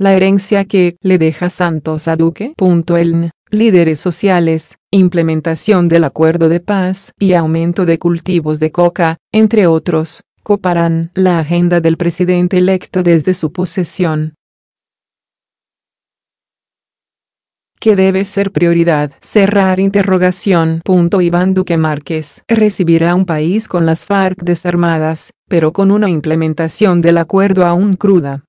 La herencia que le deja Santos a Duque. Eln, líderes sociales, implementación del acuerdo de paz y aumento de cultivos de coca, entre otros, coparán la agenda del presidente electo desde su posesión. que debe ser prioridad. Cerrar interrogación. Iván Duque Márquez recibirá un país con las FARC desarmadas, pero con una implementación del acuerdo aún cruda.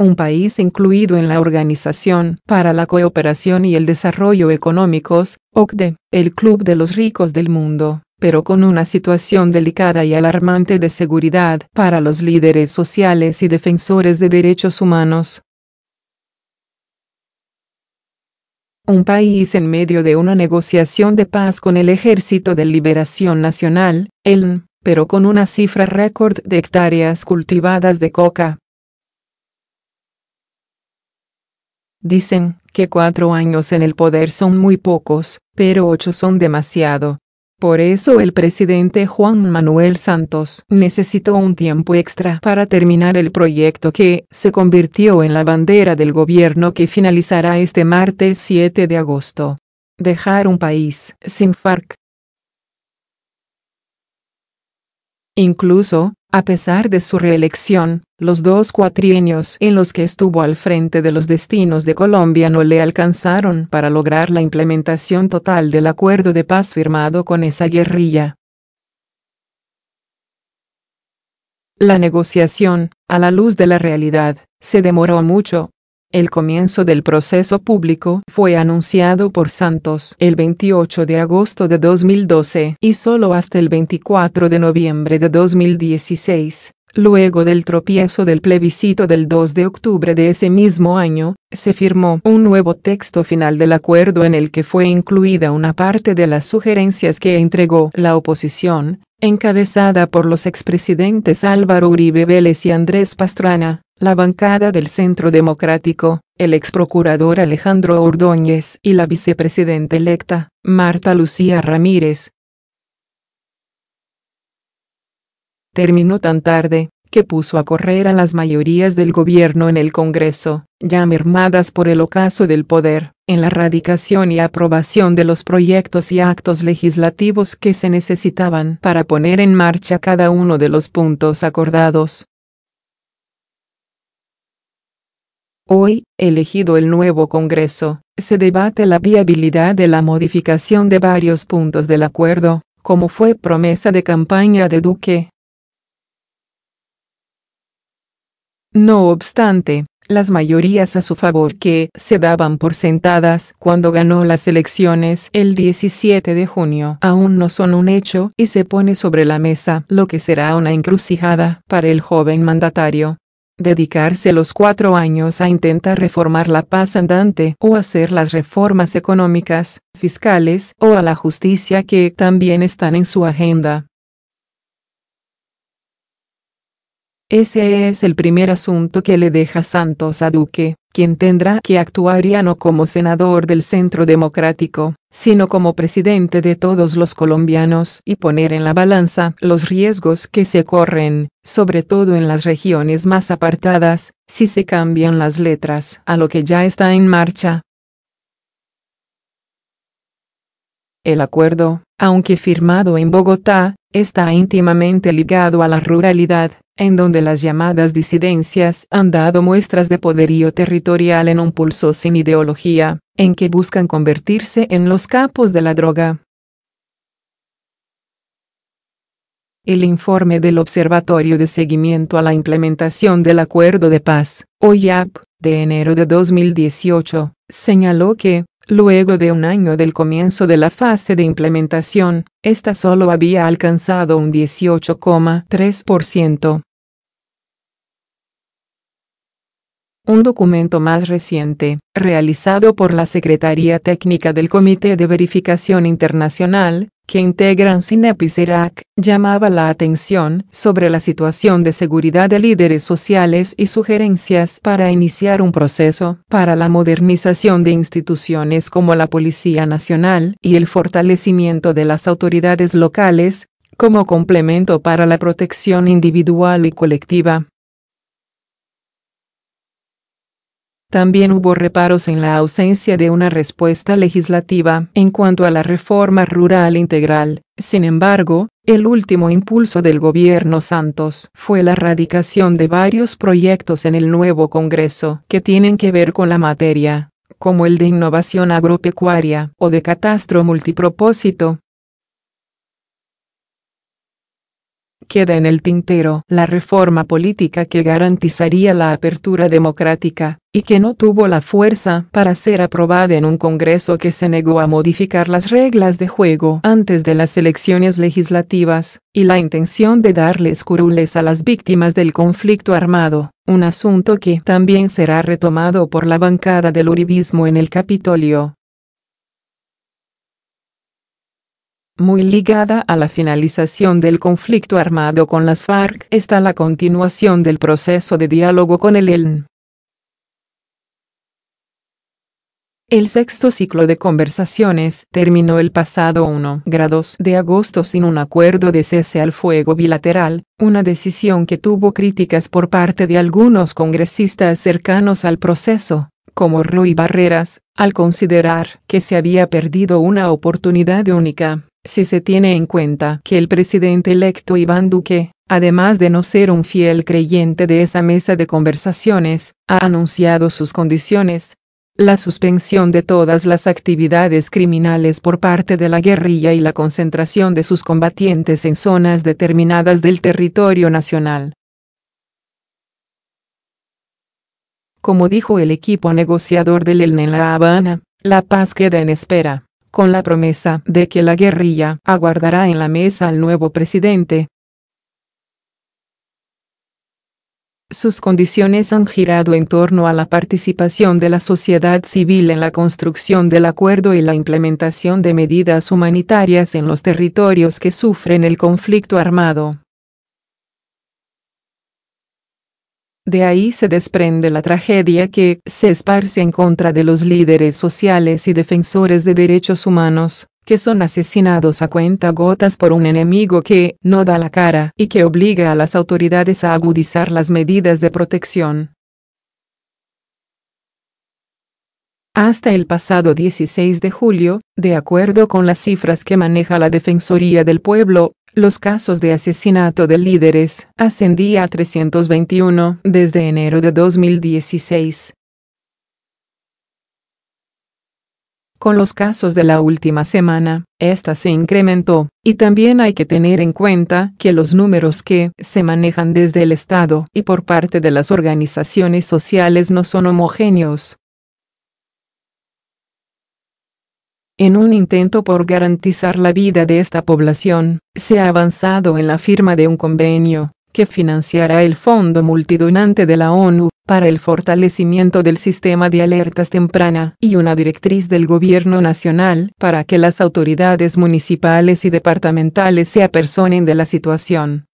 un país incluido en la Organización para la Cooperación y el Desarrollo Económicos, OCDE, el Club de los Ricos del Mundo, pero con una situación delicada y alarmante de seguridad para los líderes sociales y defensores de derechos humanos. un país en medio de una negociación de paz con el Ejército de Liberación Nacional, ELN, pero con una cifra récord de hectáreas cultivadas de coca, Dicen que cuatro años en el poder son muy pocos, pero ocho son demasiado. Por eso el presidente Juan Manuel Santos necesitó un tiempo extra para terminar el proyecto que se convirtió en la bandera del gobierno que finalizará este martes 7 de agosto. Dejar un país sin FARC Incluso, a pesar de su reelección, los dos cuatrienios en los que estuvo al frente de los destinos de Colombia no le alcanzaron para lograr la implementación total del acuerdo de paz firmado con esa guerrilla. La negociación, a la luz de la realidad, se demoró mucho, el comienzo del proceso público fue anunciado por Santos el 28 de agosto de 2012 y solo hasta el 24 de noviembre de 2016, luego del tropiezo del plebiscito del 2 de octubre de ese mismo año, se firmó un nuevo texto final del acuerdo en el que fue incluida una parte de las sugerencias que entregó la oposición, encabezada por los expresidentes Álvaro Uribe Vélez y Andrés Pastrana la bancada del Centro Democrático, el ex procurador Alejandro Ordóñez y la vicepresidenta electa, Marta Lucía Ramírez. Terminó tan tarde, que puso a correr a las mayorías del gobierno en el Congreso, ya mermadas por el ocaso del poder, en la radicación y aprobación de los proyectos y actos legislativos que se necesitaban para poner en marcha cada uno de los puntos acordados, Hoy, elegido el nuevo Congreso, se debate la viabilidad de la modificación de varios puntos del acuerdo, como fue promesa de campaña de Duque. No obstante, las mayorías a su favor que se daban por sentadas cuando ganó las elecciones el 17 de junio aún no son un hecho y se pone sobre la mesa lo que será una encrucijada para el joven mandatario, dedicarse los cuatro años a intentar reformar la paz andante o hacer las reformas económicas, fiscales o a la justicia que también están en su agenda. Ese es el primer asunto que le deja Santos a Duque quien tendrá que actuar ya no como senador del Centro Democrático, sino como presidente de todos los colombianos y poner en la balanza los riesgos que se corren, sobre todo en las regiones más apartadas, si se cambian las letras a lo que ya está en marcha. El acuerdo, aunque firmado en Bogotá, está íntimamente ligado a la ruralidad, en donde las llamadas disidencias han dado muestras de poderío territorial en un pulso sin ideología, en que buscan convertirse en los capos de la droga. El informe del Observatorio de Seguimiento a la Implementación del Acuerdo de Paz, OIAP, de enero de 2018, señaló que, luego de un año del comienzo de la fase de implementación, ésta solo había alcanzado un 18,3%. un documento más reciente, realizado por la Secretaría Técnica del Comité de Verificación Internacional, que integran CINEP y llamaba la atención sobre la situación de seguridad de líderes sociales y sugerencias para iniciar un proceso para la modernización de instituciones como la Policía Nacional y el fortalecimiento de las autoridades locales, como complemento para la protección individual y colectiva. También hubo reparos en la ausencia de una respuesta legislativa en cuanto a la reforma rural integral. Sin embargo, el último impulso del gobierno Santos fue la radicación de varios proyectos en el nuevo Congreso que tienen que ver con la materia como el de innovación agropecuaria o de catastro multipropósito, Queda en el tintero la reforma política que garantizaría la apertura democrática, y que no tuvo la fuerza para ser aprobada en un Congreso que se negó a modificar las reglas de juego antes de las elecciones legislativas, y la intención de darles curules a las víctimas del conflicto armado, un asunto que también será retomado por la bancada del Uribismo en el Capitolio. Muy ligada a la finalización del conflicto armado con las FARC está la continuación del proceso de diálogo con el ELN. El sexto ciclo de conversaciones terminó el pasado 1 grados de agosto sin un acuerdo de cese al fuego bilateral, una decisión que tuvo críticas por parte de algunos congresistas cercanos al proceso, como Rui Barreras, al considerar que se había perdido una oportunidad única si se tiene en cuenta que el presidente electo Iván Duque, además de no ser un fiel creyente de esa mesa de conversaciones, ha anunciado sus condiciones. La suspensión de todas las actividades criminales por parte de la guerrilla y la concentración de sus combatientes en zonas determinadas del territorio nacional. Como dijo el equipo negociador del ELN en La Habana, la paz queda en espera con la promesa de que la guerrilla aguardará en la mesa al nuevo presidente. Sus condiciones han girado en torno a la participación de la sociedad civil en la construcción del acuerdo y la implementación de medidas humanitarias en los territorios que sufren el conflicto armado. De ahí se desprende la tragedia que se esparce en contra de los líderes sociales y defensores de derechos humanos, que son asesinados a cuenta gotas por un enemigo que no da la cara y que obliga a las autoridades a agudizar las medidas de protección. Hasta el pasado 16 de julio, de acuerdo con las cifras que maneja la Defensoría del Pueblo, los casos de asesinato de líderes ascendía a 321 desde enero de 2016. Con los casos de la última semana, esta se incrementó, y también hay que tener en cuenta que los números que se manejan desde el Estado y por parte de las organizaciones sociales no son homogéneos. En un intento por garantizar la vida de esta población, se ha avanzado en la firma de un convenio, que financiará el Fondo Multidonante de la ONU, para el fortalecimiento del sistema de alertas temprana y una directriz del Gobierno Nacional para que las autoridades municipales y departamentales se apersonen de la situación.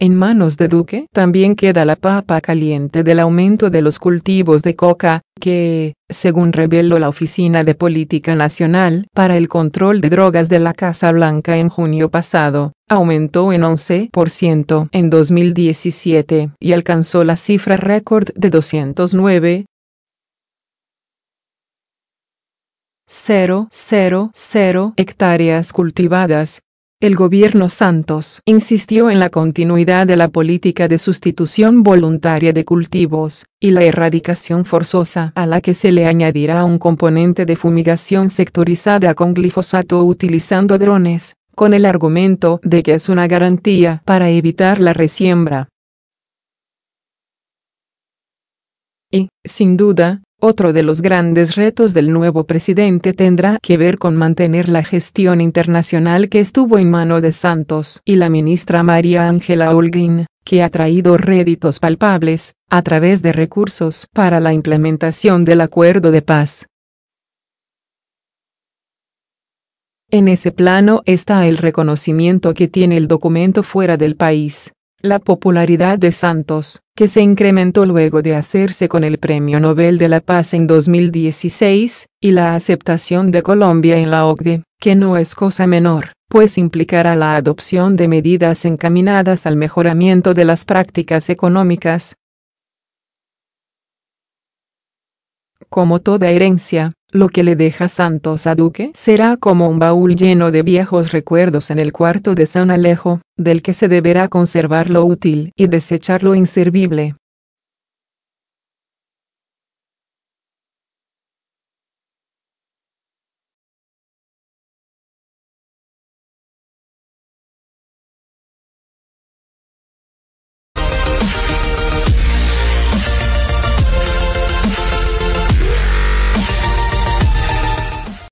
En manos de Duque también queda la papa caliente del aumento de los cultivos de coca, que, según reveló la Oficina de Política Nacional para el Control de Drogas de la Casa Blanca en junio pasado, aumentó en 11% en 2017 y alcanzó la cifra récord de 209,000 hectáreas cultivadas, el gobierno Santos insistió en la continuidad de la política de sustitución voluntaria de cultivos, y la erradicación forzosa a la que se le añadirá un componente de fumigación sectorizada con glifosato utilizando drones, con el argumento de que es una garantía para evitar la resiembra. Y, sin duda, otro de los grandes retos del nuevo presidente tendrá que ver con mantener la gestión internacional que estuvo en mano de Santos y la ministra María Ángela Holguín, que ha traído réditos palpables, a través de recursos para la implementación del acuerdo de paz. En ese plano está el reconocimiento que tiene el documento fuera del país. La popularidad de Santos, que se incrementó luego de hacerse con el Premio Nobel de la Paz en 2016, y la aceptación de Colombia en la OCDE, que no es cosa menor, pues implicará la adopción de medidas encaminadas al mejoramiento de las prácticas económicas. Como toda herencia, lo que le deja Santos a Duque será como un baúl lleno de viejos recuerdos en el cuarto de San Alejo, del que se deberá conservar lo útil y desechar lo inservible.